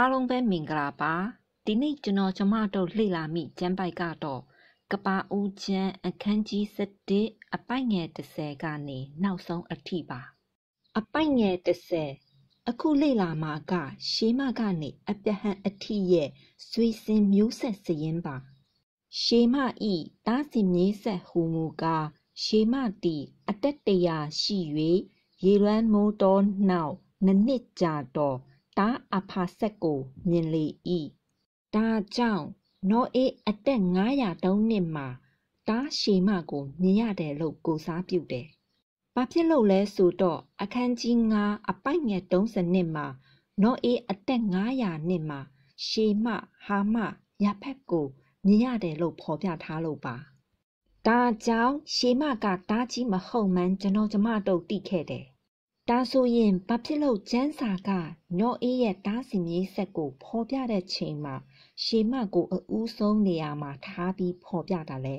အားလုံးပဲမင်္ဂလာပါဒီနေ့ကျွန်တော်ကျမတို့လေ့လာမိကျမ်းပိုက်ကတော့ကပာဦးကျမ်းအခန်းကြီး7အပိုက်ငယ်30ကနေနောက်ဆုံးအထိပါအပိုက်ငယ်30အခုလေ့လာမှာကရှေးမကနေအပြဟံအထိရဲ့ဆွေစဉ်မျိုးဆက်စရင်ပါရှေးမဤတားစီမြေးဆက်ဟူမူကားရှေးမတီအတက်တရာရှိ၍ရေလွမ်းမိုးတော်နောက်နနစ်ကြတော့တာအဖာဆက်ကိုမြင်လေ၏ဒါကြောင့်နော်အေးအသက်900တုံးနှစ်မှာတားရှည်မကိုမြင်ရတယ်လို့ကိုစားပြုတယ်။ဘာဖြစ်လို့လဲဆိုတော့အခန်းကြီး9အပိုက်ငယ်30စနစ်မှာ နော်အေးအသက်900နှစ်မှာရှေမဟာမရဖက်ကိုမြင်ရတယ်လို့ဖော်ပြထားလို့ပါ။ဒါကြောင့်ရှေမက တားကြီးမဟုတ်မှန်းကျွန်တော်ကျမတို့သိခဲ့တယ်။ဒါဆိုရင်ဘာဖြစ်လို့ကျန်းစာကညော့အေးရဲ့တားစီမြေးဆက်ကိုဖော်ပြတဲ့ချိန်မှာရှေမကိုအအူးဆုံးနေရာမှာထားပြီးဖော်ပြတာလဲ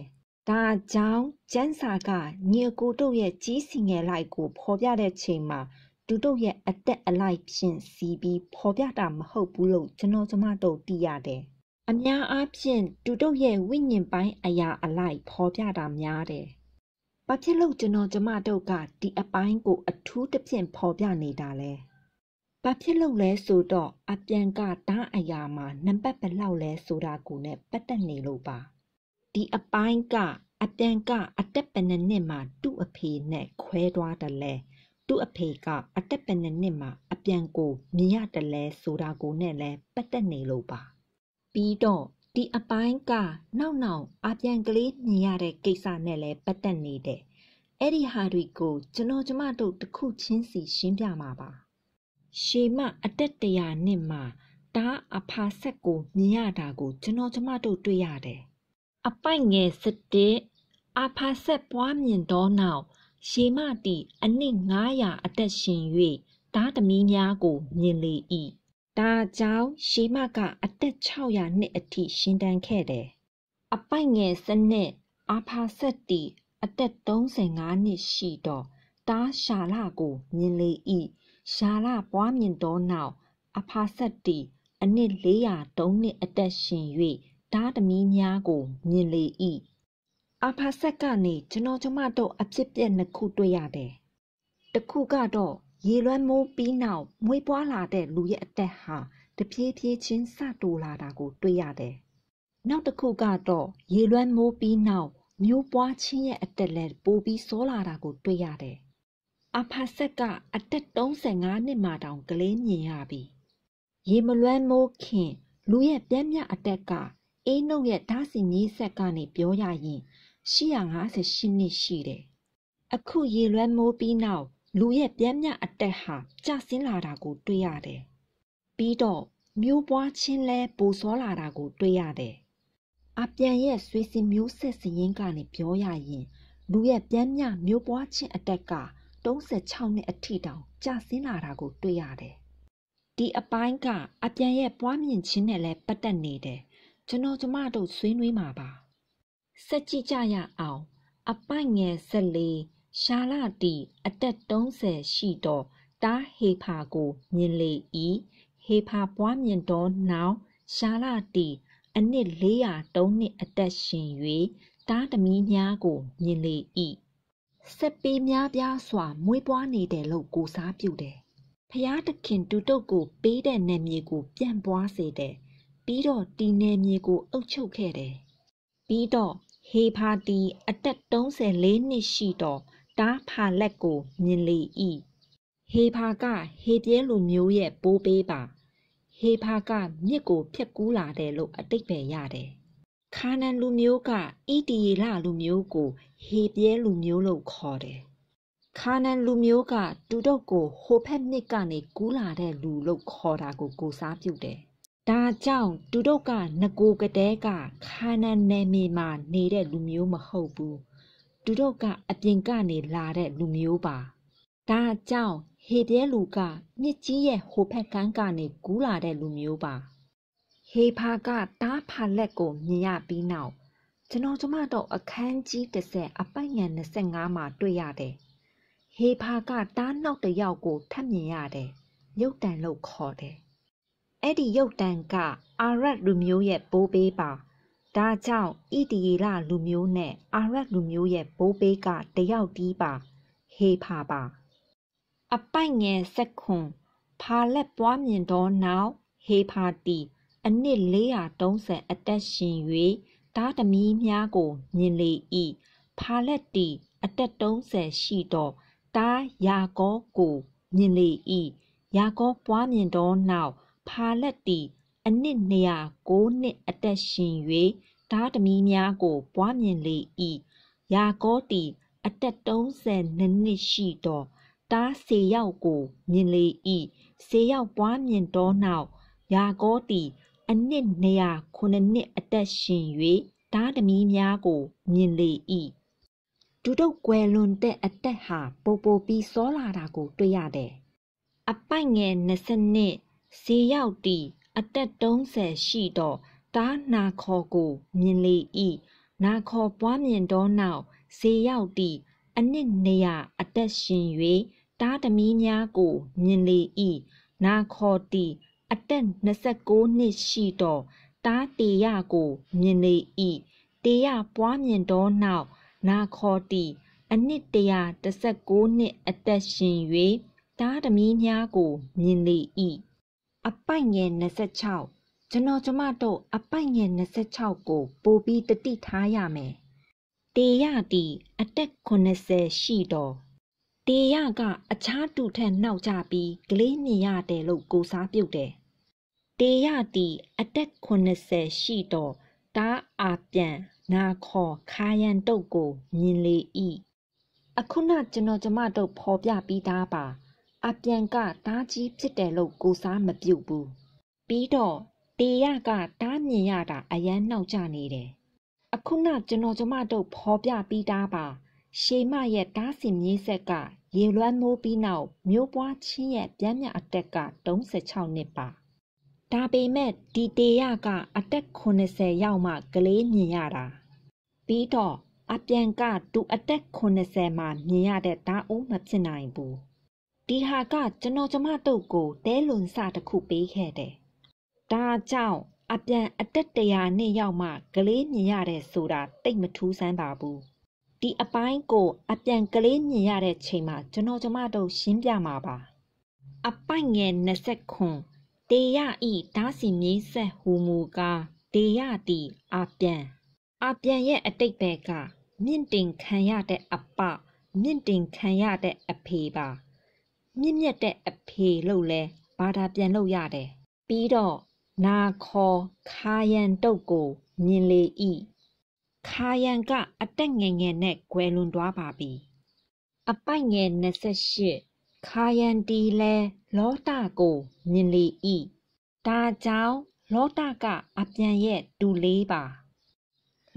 ဒါကြောင့်ကျန်းစာကညီကိုတို့ရဲ့ကြီးစီငယ်လိုက်ကိုဖော်ပြတဲ့ချိန်မှာဒူတို့ရဲ့အတက်အလိုက်ဖြင့်စီးပြီးဖော်ပြတာမဟုတ်ဘူးလို့ကျွန်တော်ကျမတို့သိရတယ်အများအားဖြင့်ဒူတို့ရဲ့ဝိညာဉ်ပိုင်းအရာအလိုက်ဖော်ပြတာများတယ်ဘာဖြစ်လို့ကျွန်တော်ကျမတို့ကဒီအပိုင်းကို အထူးသဖြင့်ဖော်ပြနေတာလဲဘာဖြစ်လို့လဲဆိုတော့အပြန်ကတားအရာမှာနံပါတ်ဘလောက်လဲဆိုတာကိုနဲ့ပတ်သက်နေလို့ပါဒီအပိုင်းကအပြန်ကအတက်ပနနစ်မှာသူ့အဖေနဲ့ခွဲသွားတယ်လဲသူ့အဖေကအတက်ပနနစ်မှာအပြန်ကိုမြင်ရတယ်လဲဆိုတာကိုနဲ့လဲပတ်သက်နေလို့ပါပြီးတော့ဒီအပိုင်းကနောက်နောက်အပြန်ကလေးမြင်ရတဲ့ကိစ္စနဲ့လည်းပတ်သက်နေတယ်။အဲ့ဒီဟာတွေကို ကျွန်တော်ကျမတို့တစ်ခုချင်းစီရှင်းပြမှာပါ။ရှေမအတက်တရာနှစ်မှာဒါအဖာဆက်ကိုမြင်ရတာကို ကျွန်တော်ကျမတို့တွေ့ရတယ်။အပိုက်ငယ်စတဲ့အဖာဆက်ပွားမြင်တော့နောက်ရှေမတီအနှစ်900အသက်ရှင်၍ဒါသမီးများကိုမြင်လေ၏ဒါကြောင့်ရှေမကအသက်600နှစ်အထိရှင်တန်ခဲ့တယ်။အပိုက်ငယ်စနစ်အာဖာဆက်တီအသက်35နှစ်ရှိတော့တားရှာလကိုမြင်လေ၏ရှာလပွားမြင်သောနောက်အဖာဆက်တီအနှစ်403နှစ်အသက်ရှင်၍တားသမီးများကိုမြင်လေ၏အဖာဆက်ကနေကျွန်တော်ကျမတို့အဖြစ်ပြက်နှစ်ခုတွေ့ရတယ်။တစ်ခုကတော့ရေလွှမ်းမိုးပြီးနောက်မွေးပွားလာတဲ့လူရဲ့အတက်ဟာတပြေးပြေးချင်းစတိုးလာတာကို တွေ့ရတယ်။နောက်တစ်ခုကတော့ရေလွှမ်းမိုးပြီးနောက်မျိုးပွားချင်းရဲ့အတက်လည်းပိုပြီးစောလာတာကို တွေ့ရတယ်။အဖာဆက်ကအတက်35နှစ်မှတောင်ကလေးမြင်ရပြီ။ရေမလွှမ်းမိုးခင်လူရဲ့ပြင်းပြအတက်ကအေးနှုတ်ရဲ့ဓာစီမြေးဆက်ကနေပြောရရင်158နှစ်ရှိတယ်။အခုရေလွှမ်းမိုးပြီးနောက်လူရဲ့ပြမ်းမြအတက်ဟာကျဆင်းလာတာကို တွေ့ရတယ်။ပြီးတော့မျိုးပွားချင်းလဲပိုစောလာတာကိုတွေ့ရတယ်။အပြန်ရဲ့ဆွေစင်မျိုးဆက်စရင်ကနေပြောရရင်လူရဲ့ပြမ်းမြမျိုးပွားချင်းအတက်က36နှစ်အထိတောင်ကျဆင်းလာတာကို တွေ့ရတယ်။ဒီအပိုင်းကအပြန်ရဲ့ပွားမြင့်ခြင်းနဲ့လဲပတ်သက်နေတယ်။ကျွန်တော်ကျမတို့ဆွေးနွေးမှာပါ။ဆက်ကြည့်ကြရအောင်အပိုင်ငယ်14ရှာလတီအသက်30ရှိသောတားဟေဖာကိုမြင်လေ၏ဟေဖာပွားမြင်သောနောက်ရှာလတီအနှစ်403နှစ်အသက်ရှင်၍တားသမီးများကိုမြင်လေ၏ဆက်ပေးများပြားစွာမွေးပွားနေတယ်လို့ကိုစားပြုတယ်ဖျားတခင်တူတုတ်ကိုပေးတဲ့နယ်မြေကို ပြန့်ပွားစေတယ်ပြီးတော့တီနယ်မြေကို အုပ်ချုပ်ခဲ့တယ်ပြီးတော့ဟေဖာတီအသက်34နှစ်ရှိတော့တားဖာလက်ကိုမြင်လေ၏ဟေဖာကဟေပြဲလူမျိုးရဲ့ပိုးပေးပါဟေဖာကမြစ်ကိုဖြက်ကူးလာတယ်လို့အတိတ်ပဲရတယ်ခါနန်လူမျိုးကဣတီယေလလူမျိုးကိုဟေပြဲလူမျိုးလို့ခေါ်တယ်ခါနန်လူမျိုးက တူတုတ်ကိုဟိုဖက်မြစ်ကနေကူးလာတဲ့လူလို့ခေါ်တာကိုကိုစားပြုတယ်ဒါကြောင့်တူတုတ်ကငကိုကတဲကခါနန်နယ်မြေမှာနေတဲ့လူမျိုးမဟုတ်ဘူးသူတို့ကအပြင်ကနေလာတဲ့လူမျိုးပါ။ဒါကြောင့်ဟေပြဲလူကမြစ်ကြီးရဲ့ဟိုဘက်ကမ်းကနေကူးလာတဲ့လူမျိုးပါ။ဟေဖာကတားဖာလက်ကိုမြင်ရပြီးနောက်ကျွန်တော်တို့တော့အခန်းကြီး30အပိုက်ငန်25မှာတွေ့ရတယ်။ဟေဖာကတားနောက်တစ်ယောက်ကိုထပ်မြင်ရတယ်။ရုပ်တံလို့ခေါ်တယ်။အဲ့ဒီရုပ်တံကအာရတ်လူမျိုးရဲ့ပိုးပေးပါ။ဒါကြောင့်ဣတီရီလလူမျိုးနဲ့အာရပ်လူမျိုးရဲ့ဘိုးဘေးကတယောက်တည်းပါဟေဖာပါအပိုက်ငယ်ဆက်ခွန်ဖာလက်ပွားမြင်သောနောက်ဟေဖာတီအနှစ်430အသက်ရှင်၍တားသမီးများကို မြင်လေ၏ဖာလက်တီအသက်30ရှိသောတားယာကောကိုမြင်လေ၏ယာကောပွားမြင်သောနောက်ဖာလက်တီအနှစ်209နှစ်အသက်ရှင်၍ဓာသမီးများကိုပွားမြင်လေ၏ယာကောတီအသက်32နှစ်ရှိသောတားစေရောက်ကိုမြင်လေ၏စေရောက်ပွားမြင်သောနောက်ယာကောတီအနှစ်209နှစ်အသက်ရှင်၍ဓာသမီးများကိုမြင်လေ၏ဒုဒုတ်ကွယ်လွန်တဲ့အသက်ဟာပိုပိုပြီးစောလာတာကို တွေ့ရတယ်အပိုက်ငယ်20နှစ်စေရောက်တီအသက်30ရှိသောတားနာခေါ်ကိုမြင်လေ၏နာခေါ်ပွားမြင်သောနောက်ဈေးရောက်သည့်အနှစ်နေရအသက်ရှင်၍တားသမီးများကိုမြင်လေ၏နာခေါ်သည့်အသက်29နှစ်ရှိသောတားတေရကိုမြင်လေ၏တေရပွားမြင်သောနောက်နာခေါ်သည့်အနှစ်119နှစ်အသက်ရှင်၍တားသမီးများကိုမြင်လေ၏အပိုက်ငယ်26ကျွန်တော်ကျမတို့အပိုက်ငယ်26ကိုပို့ပြီးတတိထားရမယ်။တေရသည်အသက်80ရှိတော့တေရကအခြားတူထက်နောက်ကျပြီးကလေးမြင်ရတယ်လို့ကိုစားပြုတ်တယ်။တေရသည်အသက်80ရှိတော့တားအာပြန်နာခေါ်ခါရန်တုတ်ကိုမြင်လေ၏။အခုနကျွန်တော်ကျမတို့ဖော်ပြပြီးသားပါ။အပြန်ကတားကြီးဖြစ်တယ်လို့ကိုစားမပြုတ်ဘူးပြီးတော့တေရကတားမြင်ရတာအယမ်းနှောက်ကြနေတယ်အခုနကျွန်တော်ကျမတို့ဖော်ပြပြီးသားပါရှေမရဲ့တားစင်မြေးဆက်က ရေလွှမ်းမိုးပြီးနောက်မျိုးပွားချင်းရဲ့ပြမ်းမြအတက်က36နှစ်ပါဒါပေမဲ့ဒီတေရကအတက်80ရောက်မှကလေးမြင်ရတာပြီးတော့အပြန်ကသူအတက်80မှာမြင်ရတဲ့ဓာအုံးမဖြစ်နိုင်ဘူးဒီဟာကကျွန်တော်ကျမတို့ကိုတဲလွန်စတစ်ခုပေးခဲ့တယ်။ဒါကြောင့်အပြန်အတက်တရာနှစ်ယောက်မှကလေးမြင်ရတယ်ဆိုတာတိတ်မထူးဆန်းပါဘူး။ဒီအပိုင်းကိုအပြန်ကလေးမြင်ရတဲ့ချိန်မှာကျွန်တော်ကျမတို့ရှင်းပြမှာပါ။အပိုင်ငယ်20ခွန်တေရဤဒါစီမြေးဆက်ဟူမူကားတေရတီအပြန်အပြန်ရဲ့အတိတ်ဘက်ကမြင့်တင်ခံရတဲ့အပ မြင့်တင်ခံရတဲ့အဖေပါ။မြင့်မြတ်တဲ့အဖေလို့လဲဘာသာပြန်လုပ်ရတယ်ပြီးတော့နာခေါ်ခါယံတုတ်ကိုမြင်လေ၏ခါယံကအတက်ငယ်ငယ်နဲ့ကွယ်လွန်သွားပါပြီအပိုက်ငယ်28ခါယံတီလဲလောတကိုမြင်လေ၏ဒါကြောင့်လောတကအပြန်ရဲ့တူလေးပါ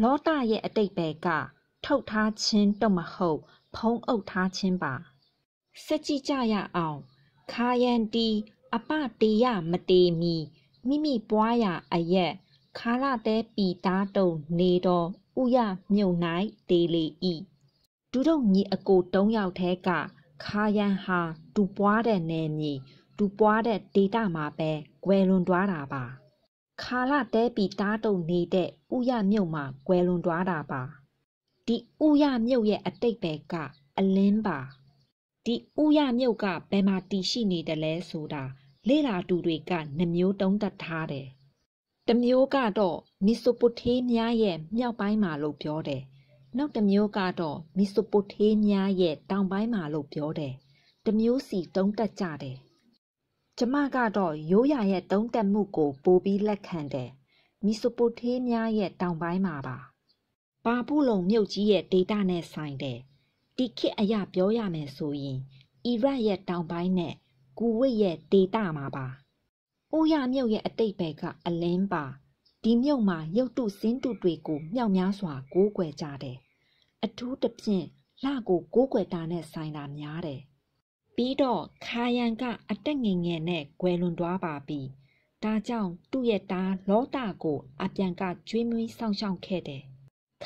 လောတရဲ့အတိတ်ပဲကထုတ်ထားခြင်းတော့မဟုတ်ဖုံးအုပ်ထားခြင်းပါစက်ကြည့်ကြရအောင်ခါယန်တီအပတေယမတေမီမိမိပွားရာအရက်ခါရတဲ့ပီသားတုံနေတော်ဥယမြုံ၌တေလေဤဒုဒုတ်ညီအကိုတုံးယောက်ထဲကခါယန်ဟာဒူပွားတဲ့နယ်မြေဒူပွားတဲ့ဒေတာမှာပဲကွယ်လွန်သွားတာပါခါရတဲ့ပီသားတုံနေတဲ့ဥယမြုံမှာကွယ်လွန်သွားတာပါဒီဥယမြုံရဲ့အတိတ်ပဲကအလင်းပါဒီဥရမြုပ်ကဘယ်မှာတည်ရှိနေတယ်လဲဆိုတာ လေလာတူတွေကနှမျိုးတုံးသက်ထားတယ်။တမျိုးကတော့မီဆိုပိုထေးများရဲ့မြောက်ပိုင်းမှာလို့ပြောတယ်။နောက်တမျိုးကတော့မီဆိုပိုထေးများရဲ့တောင်ပိုင်းမှာလို့ပြောတယ်။တမျိုးစီတုံးသက်ကြတယ်။ကျမကတော့ရိုးရာရဲ့တုံးသက်မှုကိုပိုပြီးလက်ခံတယ်။မီဆိုပိုထေးများရဲ့တောင်ပိုင်းမှာပါ။ပါပုလုံမြုပ်ကြီးရဲ့ဒေတာနဲ့ဆိုင်တယ်။တီခစ်အရပြောရမယ်ဆိုရင်အီရတ်ရဲ့တောင်ပိုင်းနဲ့ကူဝိတ်ရဲ့ဒေသမှာပါ။အိုရမြုပ်ရဲ့အတိတ်ဘက်ကအလင်းပါဒီမြုပ်မှာရုပ်တုစင်းတုတွေကိုမြောက်များစွာကိုးကွယ်ကြတယ်။အထူးသဖြင့်လကိုကိုးကွယ်တာနဲ့ဆိုင်တာများတယ်။ပြီးတော့ခါယံကအတက်ငယ်ငယ်နဲ့ကွယ်လွန်သွားပါပြီ။ဒါကြောင့်သူ့ရဲ့သားလောတာကိုအပြန်ကကျွေးမွေးဆောင်ရှောက်ခဲ့တယ်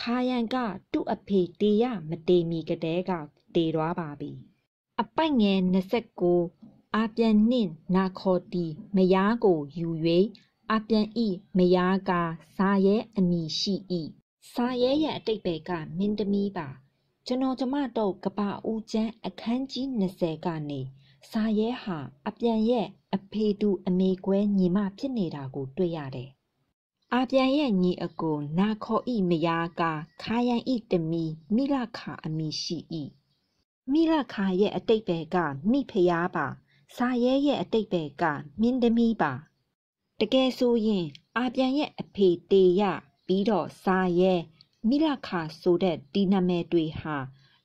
ခါရန်ကသူ့အဖေတေရမတေမီကတဲ့ကတေသွားပါပြီအပိုက်ငယ်29အာပြန်နှင့်နာခေါ်တီမယားကိုယူ၍အာပြန်ဤမယားကဇာရဲအမိရှိ၏ဇာရဲရဲ့အတိတ်ဘက်ကမင်းသမီးပါ ကျွန်တော်ကျမတို့ကပအူးချမ်းအခန်းကြီး20ကနေစာရဲဟာ အပြန်ရဲ့အဖေတူအမေကွဲညီမဖြစ်နေတာကိုတွေ့ရတယ်အာပြန်ရဲ့ညီအကိုနာခေါ်ဤမယားကခါယံဤတမီမိလခါအမိရှိဤမိလခါရဲ့အတိတ်ဘယ်ကမိဖျားပါ စာရဲရဲ့အတိတ်ဘယ်ကမင်းသမီးပါတကယ်ဆိုရင်အာပြန်ရဲ့အဖေတေရပြီးတော့စာရဲမိလခါဆိုတဲ့ဒီနာမည်တွေဟာ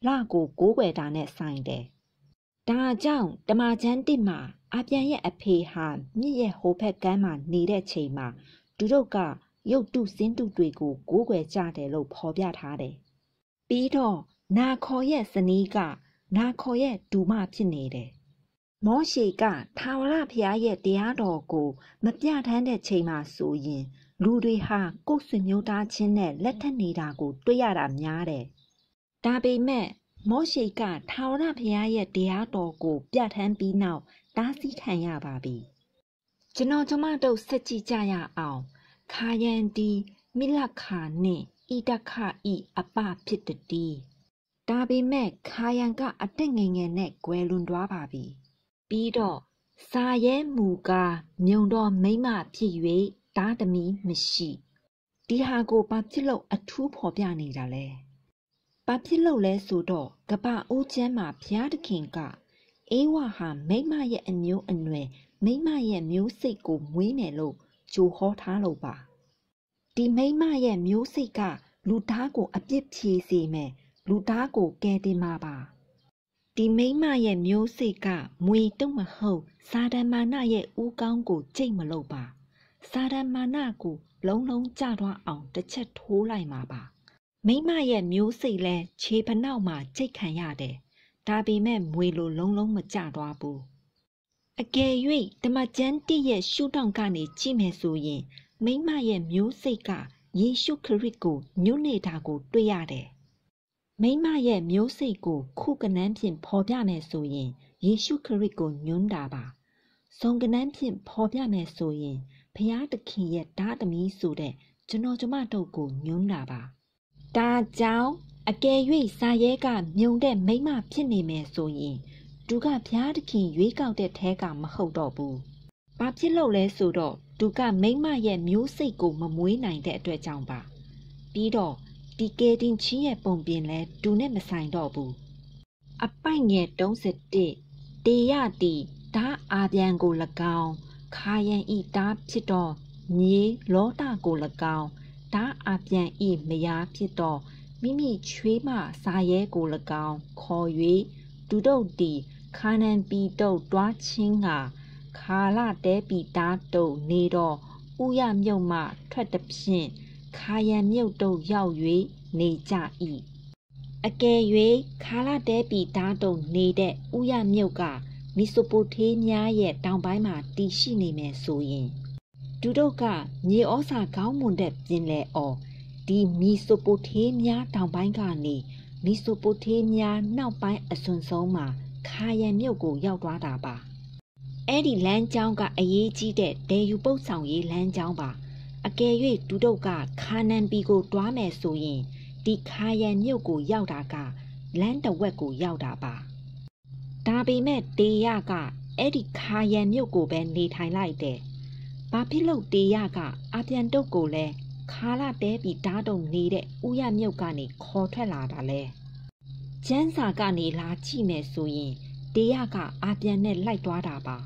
လကိုကိုးကွယ်တာနဲ့ဆိုင်တယ်ဒါကြောင့်တမချန်းတစ်မှာအပြန်ရဲ့အဖေဟာမြစ်ရဲ့ဟိုဘက်ကမ်းမှာနေတဲ့ချိန်မှာသူတို့ကရုပ်တုစင်းတုတွေကိုကိုးကွယ်ကြတယ်လို့ဖော်ပြထားတယ်။ပြီးတော့နာခေါ်ရဲ့ဇနီးကနာခေါ်ရဲ့ဒူမဖြစ်နေတယ်။မောရှိကထာဝရဘုရားရဲ့တရားတော်ကိုမပြဋ္ဌာန်းတဲ့ချိန်မှာဆိုရင် လူတွေဟာကိုယ်ဆွေမျိုးသားချင်းနဲ့လက်ထပ်နေတာကိုတွေ့ရတာများတယ်။ဒါပေမဲ့မောရှိကထာဝရဘုရားရဲ့တရားတော်ကို ပြဋ္ဌာန်းပြီးနောက်တားဆီးခံရပါပြီ။ကျွန်တော်ကျမတို့ဆက်ကြည့်ကြရအောင်ခာယန်ဒီမိလခာနှင့်ဣတခဤအပဖြစ်တည်းဒါပေမဲ့ခာယံကအတက်ငယ်ငယ်နဲ့ကွယ်လွန်သွားပါပြီပြီးတော့စာရဲမူကားမြုံတော်မိမဖြစ်၍တားသမီးမရှိဒီဟာကိုဘာဖြစ်လို့အထူးဖော်ပြနေတာလဲဘာဖြစ်လို့လဲဆိုတော့ကပအိုးချမ်းမှာဘုရားသခင်ကအေးဝါဟာမိမရဲ့အမျိုးအနွယ်မိမရဲ့မျိုးစိတ်ကိုမွေးမယ်လို့ကြိုဟောထားလို့ပါဒီမိမရဲ့မျိုးစိတ်ကလူသားကိုအပြစ်ဖြေစေမယ်လူသားကိုကယ်တင်မှာပါဒီမိမရဲ့မျိုးစိတ်ကမွေတုံမဟုတ်စာဒမာနရဲ့ဦးကောင်းကိုကြိတ်မလို့ပါစာဒမာနကိုလုံးလုံးကြွားအောင်တစ်ချက်ထိုးလိုက်မှာပါ မိမရဲ့မျိုးစိတ်လဲခြေဖနောက်မှာချိတ်ခံရတယ်ဒါပေမဲ့မွေလိုလုံးလုံးမကြွားဘူးအကယ်၍ဓမ္မကျမ်းတိရဲ့ရှုထောင့်ကနေကြည့်မယ်ဆိုရင် မိမရဲ့မျိုးစိတ်ကယေရှုခရစ်ကိုညွတ်နေတာကို တွေ့ရတယ်။မိမရဲ့မျိုးစိတ်ကို ခုကနန်းဖြင့်ပေါ်ပြမယ်ဆိုရင်ယေရှုခရစ်ကိုညွတ်တာပါ။ဇုံကနန်းဖြင့်ပေါ်ပြမယ်ဆိုရင်ဘုရားသခင်ရဲ့ဓာသမီးဆိုတဲ့ကျွန်တော်ကျမတို့ကိုညွတ်တာပါ။ဒါကြောင့်အကယ်၍စာရဲကမြုံတဲ့မိမဖြစ်နေမယ်ဆိုရင်သူကဘုရားသခင်ရွေးကောက်တဲ့ထဲကမဟုတ်တော့ဘူး။ဘာဖြစ်လို့လဲဆိုတော့သူကမိမရဲ့မျိုးစိတ်ကိုမမွေးနိုင်တဲ့အတွက်ကြောင့်ပါ။ပြီးတော့ဒီကေတင်ချင်းရဲ့ပုံပြင်လဲသူနဲ့မဆိုင်တော့ဘူး။အပိုက်ငယ်31တေရတိဒါအာပြန်ကို၎င်းခါယံဤဒါဖြစ်တော့မြေလောတာကို၎င်းဒါအာပြန်ဤမယားဖြစ်တော့မိမိချွေးမစာရဲကို၎င်းခေါ်၍ဒုဒုတ်တီခါနန်ပီတုတ်တွားချင်းငါခါလာတဲပီတာတုတ်နေတော့ဥရမြုပ်မှထွက်သည်ဖြင့်ခါရန်မြုပ်တုတ်ရောက်၍နေကြ၏အကယ်၍ခါလာတဲပီတာတုတ်နေတဲ့ဥရမြုပ်ကမီဆိုပိုထေးများရဲ့တောင်ပိုင်းမှာတည်ရှိနေမယ်ဆိုရင်ဒုဒုကမြေဩစာကောင်းမွန်တဲ့ပြင်လေအော်ဒီမီဆိုပိုထေးများတောင်ပိုင်းကနေမီဆိုပိုထေးများနောက်ပိုင်းအစွန်ဆုံးမှာခါရန်မြို့ကိုရောက်သွားတာပါအဲ့ဒီလမ်းကြောင်းကအရေးကြီးတဲ့ဒေယူပုတ်ဆောင်ရေးလမ်းကြောင်းပါအကယ်၍ဒူတုတ်ကခါနန်ပီကိုတွားမယ်ဆိုရင်ဒီခါရန်မြို့ကိုရောက်တာကလမ်းတဝက်ကိုရောက်တာပါဒါပေမဲ့တေရကအဲ့ဒီခါရန်မြို့ကိုပဲနေထိုင်လိုက်တယ်ဘာဖြစ်လို့တေရကအပြန်တုတ်ကိုလဲခါလာတဲပြီးဓာတုံနေတဲ့ဥရမြုပ်ကနေခေါ်ထွက်လာတာလဲ။ကျန်းစာကနေလာကြည့်မယ်ဆိုရင်တေရကအာပြန်နဲ့လိုက်သွားတာပါ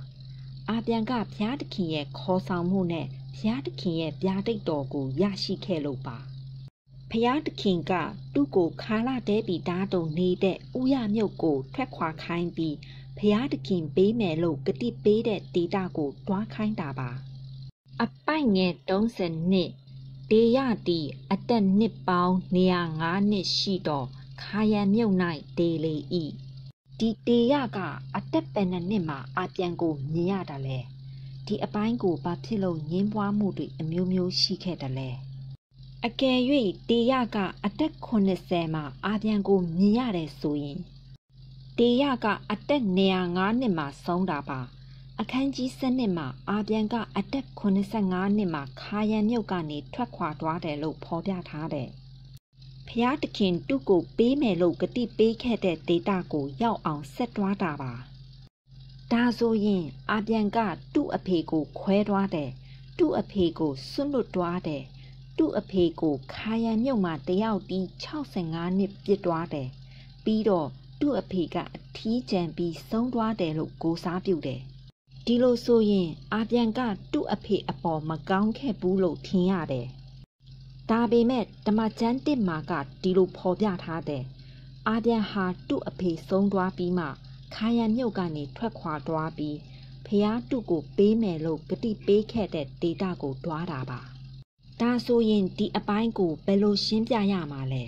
အာပြန်ကဘုရားသခင်ရဲ့ခေါ်ဆောင်မှုနဲ့ဘုရားသခင်ရဲ့ဗျာဒိတ်တော်ကိုရရှိခဲ့လို့ပါဘုရားသခင်ကသူ့ကိုခါလာတဲပြီးဓာတုံနေတဲ့ဥရမြုပ်ကိုထွက်ခွာခိုင်းပြီးဘုရားသခင်ပေးမယ်လို့ကတိပေးတဲ့ဒေတာကိုတွားခိုင်းတာပါအပိုက်ငယ်30နှစ်ဒေယတီအသက်နှစ်ပေါင်း105နှစ်ရှိတော့ခါရန်မြုပ်၌ဒေလေဤဒီတေရကအတက်ပယ်နှစ်မှာအပြန်ကိုမြင်ရတာလဲဒီအပိုင်းကိုဘာဖြစ်လို့ငင်းပွားမှုတွေအမျိုးမျိုးရှိခဲ့တယ်လဲအကယ်၍တေရကအတက်80မှာအာပြန်ကိုမြင်ရတယ်ဆိုရင်တေရကအတက်905နှစ်မှာဆုံးတာပါ အခန်းကြီး7နှစ်မှာအာပြန်က အတက်85နှစ်မှာခါရန်မြုပ်ကနေထွက်ခွာသွားတယ်လို့ဖော်ပြထားတယ်။ဖျားတခင်တုကိုပေးမယ်လို့ဂတိပေးခဲ့တဲ့ဒေတာကိုရောက်အောင်ဆက်တွားတာပါဒါဆိုရင်အာပြန်ကတုအဖေကိုခွဲတွားတယ်တုအဖေကိုဆွတ်လွတ်တွားတယ်တုအဖေကိုခါရံမြုပ်မှာတယောက်တီး65နှစ်ပြစ်တွားတယ်ပြီးတော့သူ့အဖေကအထီးကျန်ပြီးဆုံးသွားတယ်လို့ကိုစားပြုတယ်။ဒီလိုဆိုရင်အာပြန်ကသူ့အဖေအပေါ်မကောင်းခဲ့ဘူးလို့ထင်ရတယ်။ဒါပေမဲ့ဓမ္မကျမ်းတစ်မှာကဒီလိုဖော်ပြထားတဲ့အာပြန်ဟာသူ့အဖေဆုံးသွားပြီးမှခါရံမြုပ်ကနေထွက်ခွာသွားပြီးဖျားတုကိုပေးမယ်လို့ဂတိပေးခဲ့တဲ့ဒေတာကိုတွားတာပါဒါဆိုရင်ဒီအပိုင်းကိုဘယ်လိုရှင်းပြရမှာလဲ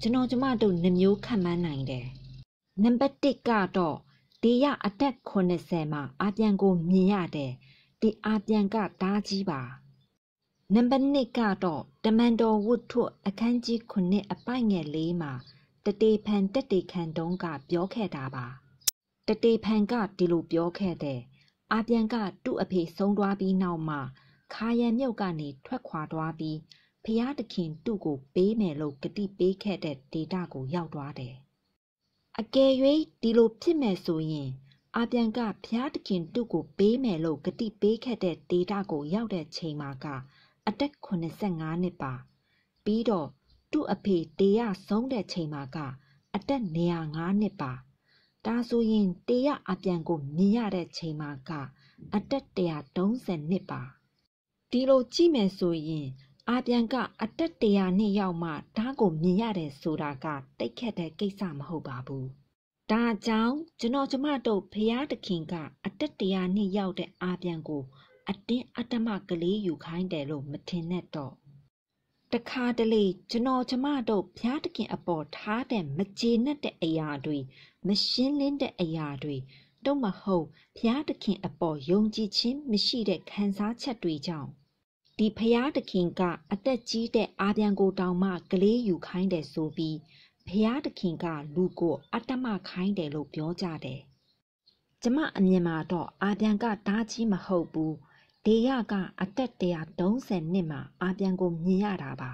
ကျွန်တော်ကျမတို့နှမျိုးခံမှန်းနိုင်တယ်နံပါတ်1ကတော့ဒေရအတက်80မှာအာပြန်ကိုမြင်ရတယ်ဒီအာပြန်ကဒါကြီးပါနံပါတ်1ကတော့တမန်တော်ဝုထွတ်အခန်းကြီး9အပိုက်ငယ်၄မှာတတေဖန်တတေခံတုံးက ပြောခဲ့တာပါ တတေဖန်ကဒီလိုပြောခဲ့တဲ့အာပြန်ကသူ့အဖေဆုံးသွားပြီးနောက်မှာခါရံမြုပ်ကနေထွက်ခွာသွားပြီးဖျားတခင် သူ့ကိုပေးမယ်လို့ကတိပေးခဲ့တဲ့ဒေတာကိုရောက်သွားတယ်အကယ်၍ဒီလိုဖြစ်မယ်ဆိုရင် အာပြန်ကဖျားတခင် သူ့ကိုပေးမယ်လို့ဂတိပေးခဲ့တဲ့ဒေတာကို ရောက်တဲ့ချိန်မှာကအသက်85နှစ်ပါပြီးတော့သူ့အဖေတေရဆုံးတဲ့ချိန်မှာကအသက်105နှစ်ပါဒါဆိုရင်တေရအပြန်ကိုမြင်ရတဲ့ချိန်မှာကအသက်130နှစ်ပါဒီလိုကြည့်မယ်ဆိုရင်အာပြန်က အတက်တရာနှစ်ယောက်မှဓာတ်ကိုမြင်ရတယ်ဆိုတာကတိတ်ခတ်တဲ့ကိစ္စမဟုတ်ပါဘူး။ဒါကြောင့်ကျွန်တော်ကျမတို့ဖရာတခင်က အတက်တရာနှစ်ယောက်တဲ့အာပြန်ကိုအတင်းအတ္တမကလေးယူခိုင်းတယ်လို့မထင်နဲ့တော့တခါတလေကျွန်တော်ကျမတို့ဘုရားသခင် အပေါ်ထားတဲ့မကျေနပ်တဲ့အရာတွေမရှင်းလင်းတဲ့အရာတွေတော့မဟုတ်ဘုရားသခင် အပေါ်ယုံကြည်ခြင်းမရှိတဲ့ခံစားချက်တွေကြောင့်ဒီဘုရားသခင်ကအသက်ကြီးတဲ့အာပြန်ကိုတောင်မှကလေးယူခိုင်းတယ်ဆိုပြီးဘုရားသခင်က လူကိုအတ္တမခိုင်းတယ်လို့ပြောကြတယ်။ကျမအမြင်မှာတော့အာပြန်ကတားကြီးမဟုတ်ဘူးဒေယကအသက်130နှစ်မှာအာပြန်ကိုမြင်ရတာပါ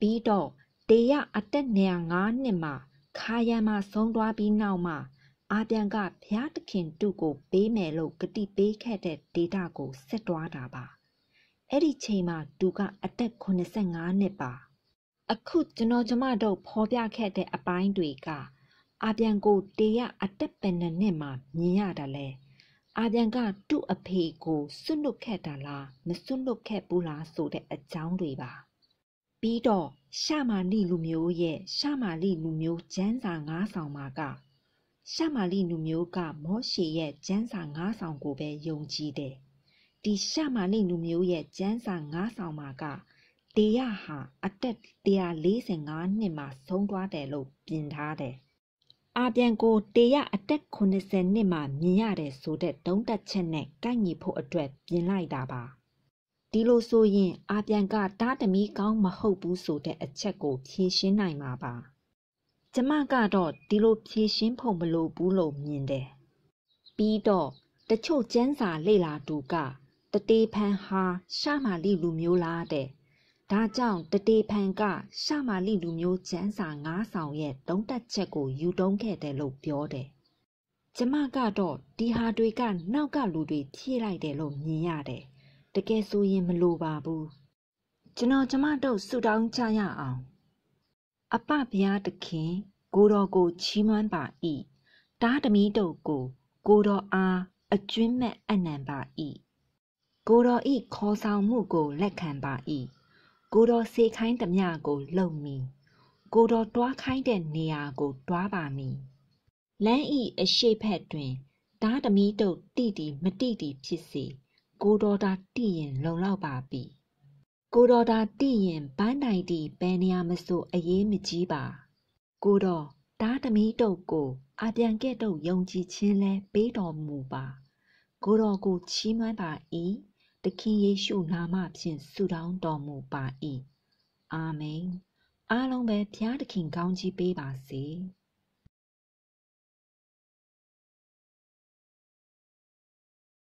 ပြီးတော့ဒေယအသက်105နှစ်မှာခါရံမှာဆုံးသွားပြီးနောက်မှာအာပြန်ကဘုရားသခင်သူ့ကို ပေးမယ်လို့ဂတိပေးခဲ့တဲ့ဒေတာကိုဆက်တွားတာပါအဲ့ဒီချိန်မှာသူကအသက်85နှစ်ပါ အခုကျွန်တော်ကျမတို့ဖော်ပြခဲ့တဲ့အပိုင်းတွေကအာပြန်ကို တေရအသက်ပဲနှစ်မှာမြင်ရတာလဲ။အာပြန်ကသူ့အဖေကိုစွန့်လွတ်ခဲ့တာလားမစွန့်လွတ်ခဲ့ဘူးလားဆိုတဲ့အကြောင်းတွေပါပြီးတော့ရှာမာလိလူမျိုးရဲ့ရှာမာလိလူမျိုးကျမ်းစာ9ဆောင်မှာကရှာမာလိလူမျိုးက မောရှေရဲ့ကျမ်းစာ9ဆောင်ကိုပဲယုံကြည်တယ်ဒီရှာမာလိလူမျိုးရဲ့ကျမ်းစာ9ဆောင်မှာကတေရဟာအသက်145နှစ်မှာဆုံးသွားတယ်လို့ပြင်ထားတယ်အာပြန်ကိုတေရအသက်80နှစ်မှမြင်ရတယ်ဆိုတဲ့ဒုံးတက်ချက်နဲ့ကိုက်ညီဖို့အတွက်ပြင်လိုက်တာပါဒီလိုဆိုရင်အာပြန်ကတားသမီးကောင်းမဟုတ်ဘူးဆိုတဲ့အချက်ကိုဖြေရှင်းနိုင်မှာပါကျမကတော့ဒီလိုဖြေရှင်းဖို့မလိုဘူးလို့မြင်တယ်ပြီးတော့တချို့ကျန်းစာလေ့လာသူကတတေးဖန်ဟာရှာမာလီလူမျိုးလားတဲ့ဒါကြောင့်တတေဖန်ကရှမာလိလူမျိုးကျမ်းစာ9ဆောင်ရဲ့တုံးတက်ချက်ကိုယူတုံးခဲ့တယ်လို့ပြောတယ်။ကျမကတော့ဒီဟာတွေက နောက်ကလူတွေဖြည့်လိုက်တယ်လို့မြင်ရတယ်။တကယ်ဆိုရင်မလိုပါဘူး။ကျွန်တော်ကျမတို့ဆူတောင်းချရအောင်။အပဗျာတခင် ကိုတော်ကိုချီးမွမ်းပါ၏။တားသမီးတို့ကို ကိုတော်အားအကျွင်းမဲ့အနံပါ၏။ကိုတော်ဤခေါ်ဆောင်မှုကိုလက်ခံပါ၏ကိုတော်စေခိုင်းသမျှကိုလုံမီကိုတော်တွားခိုင်းတဲ့နေရာကို တွားပါမည်လမ်းဤအရှိဖက်တွင်ဒါသမီးတို့တိတိမတိတိဖြစ်စေ ကိုတော်သာတိရင်လုံလောက်ပါပြီ ကိုတော်သာတိရင်ပန်းတိုင်တီပန်းနေရာမစို့အေးမကြီးပါ ကိုတော်ဒါသမီးတို့ကိုအပြန်ကဲ့သို့ယုံကြည်ခြင်းလဲပေးတော်မူပါ ကိုတော်ကိုချီးမွမ်းပါ၏သခင်ယေရှုနာမဖြင့်ဆုတောင်းတော်မူပါ၏အာမင်အားလုံးပဲဘုရားသခင်ကောင်းချီးပေးပါစေ။